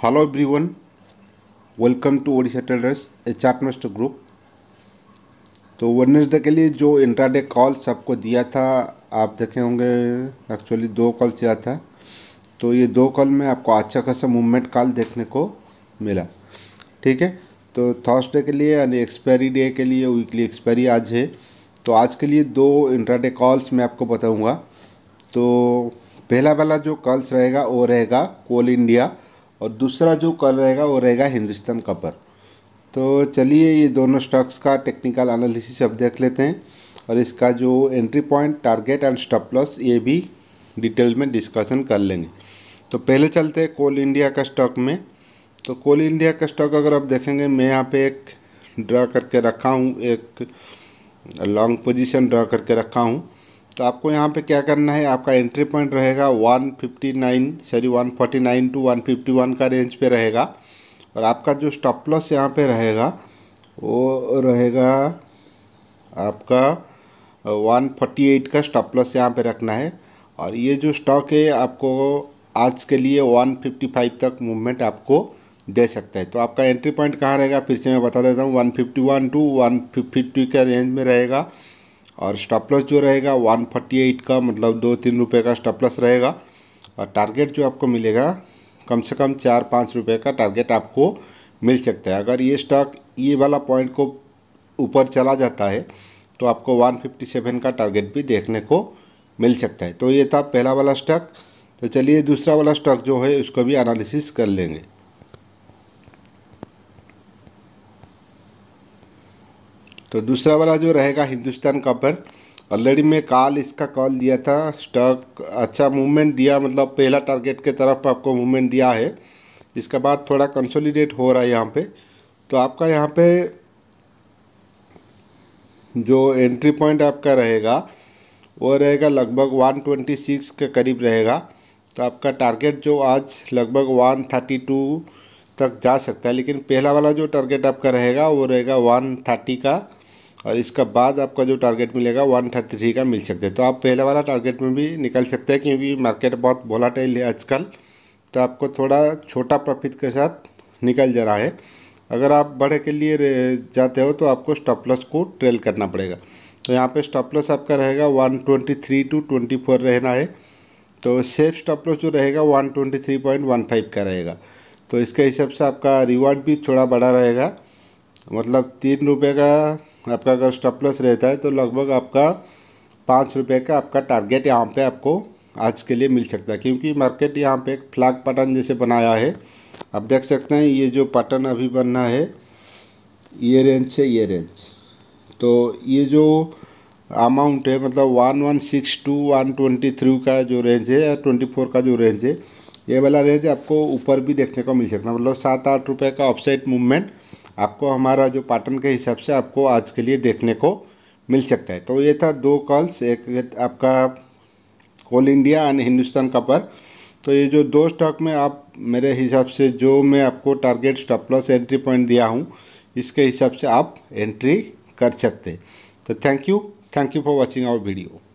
Hello welcome to Odisha Odisha Traders Chart Master group तो Wednesday के लिए जो इंट्राडे कॉल्स आपको दिया था आप देखे होंगे एक्चुअली दो कॉल दिया था तो ये दो कॉल में आपको अच्छा खासा मूवमेंट कॉल देखने को मिला ठीक है तो थर्सडे के लिए यानी एक्सपायरी डे के लिए वीकली एक्सपायरी आज है तो आज के लिए दो इंट्राडे कॉल्स मैं आपको बताऊँगा तो पहला वाला जो कॉल्स रहेगा वो रहेगा कोल इंडिया और दूसरा जो कल रहेगा वो रहेगा हिंदुस्तान कपर तो चलिए ये दोनों स्टॉक्स का टेक्निकल एनालिसिस अब देख लेते हैं और इसका जो entry point target and stop loss ये भी डिटेल में डिस्कशन कर लेंगे तो पहले चलते हैं कोल इंडिया का स्टॉक में तो कोल इंडिया का स्टॉक अगर आप देखेंगे मैं यहाँ पे एक ड्रा करके रखा हूँ एक लॉन्ग पोजीशन ड्रा करके रखा हूँ तो आपको यहाँ पे क्या करना है आपका एंट्री पॉइंट रहेगा 159 सॉरी 149 टू 151 का रेंज पे रहेगा और आपका जो स्टॉप लॉस यहाँ पे रहेगा वो रहेगा आपका 148 का स्टॉप लॉस यहाँ पे रखना है और ये जो स्टॉक है आपको आज के लिए 155 तक मूवमेंट आपको दे सकता है तो आपका एंट्री पॉइंट कहाँ रहेगा फिर से मैं बता देता हूँ वन टू वन का रेंज में रहेगा और स्टॉप लॉस जो रहेगा 148 का मतलब दो तीन रुपये का स्टॉप लॉस रहेगा और टारगेट जो आपको मिलेगा कम से कम चार पाँच रुपये का टारगेट आपको मिल सकता है अगर ये स्टॉक ये वाला पॉइंट को ऊपर चला जाता है तो आपको 157 का टारगेट भी देखने को मिल सकता है तो ये था पहला वाला स्टॉक तो चलिए दूसरा वाला स्टॉक जो है उसको भी एनालिसिस कर लेंगे तो दूसरा वाला जो रहेगा हिंदुस्तान कॉपर ऑलरेडी मैं काल इसका कॉल दिया था स्टॉक अच्छा मूवमेंट दिया मतलब पहला टारगेट के तरफ आपको मूवमेंट दिया है इसके बाद थोड़ा कंसोलिडेट हो रहा है यहाँ पे तो आपका यहाँ पे जो एंट्री पॉइंट आपका रहेगा वो रहेगा लगभग 126 के करीब रहेगा तो आपका टारगेट जो आज लगभग 132 तक जा सकता है लेकिन पहला वाला जो टारगेट आपका रहेगा वो रहेगा 130 का और इसका बाद आपका जो टारगेट मिलेगा वन थर्टी थ्री का मिल सकता है तो आप पहले वाला टारगेट में भी निकल सकते हैं क्योंकि मार्केट बहुत वोलाटाइल है आजकल तो आपको थोड़ा छोटा प्रॉफिट के साथ निकल जा रहा है अगर आप बढ़े के लिए जाते हो तो आपको स्टॉप लॉस को ट्रेल करना पड़ेगा तो यहाँ पर स्टॉप लॉस आपका रहेगा one twenty three two twenty four रहना है तो सेफ स्टॉप लॉस जो रहेगा one twenty three point one five का रहेगा तो इसके हिसाब से आपका रिवार्ड भी थोड़ा बड़ा रहेगा मतलब तीन रुपये का आपका अगर स्टॉप लॉस रहता है तो लगभग आपका पाँच रुपये का आपका टारगेट यहाँ पे आपको आज के लिए मिल सकता है क्योंकि मार्केट यहाँ पे एक फ्लैग पैटर्न जैसे बनाया है आप देख सकते हैं ये जो पैटर्न अभी बनना है ये रेंज से ये रेंज तो ये जो अमाउंट है मतलब one one six two one twenty three का जो रेंज है या ट्वेंटी फोर का जो रेंज है ये वाला रेंज आपको ऊपर भी देखने को मिल सकता है मतलब सात आठ रुपये का ऑफसाइड मूवमेंट आपको हमारा जो पैटर्न के हिसाब से आपको आज के लिए देखने को मिल सकता है तो ये था दो कॉल्स एक आपका कोल इंडिया एंड हिंदुस्तान कपर तो ये जो दो स्टॉक में आप मेरे हिसाब से जो मैं आपको target stop loss entry point दिया हूँ इसके हिसाब से आप एंट्री कर सकते तो thank you thank you for watching our video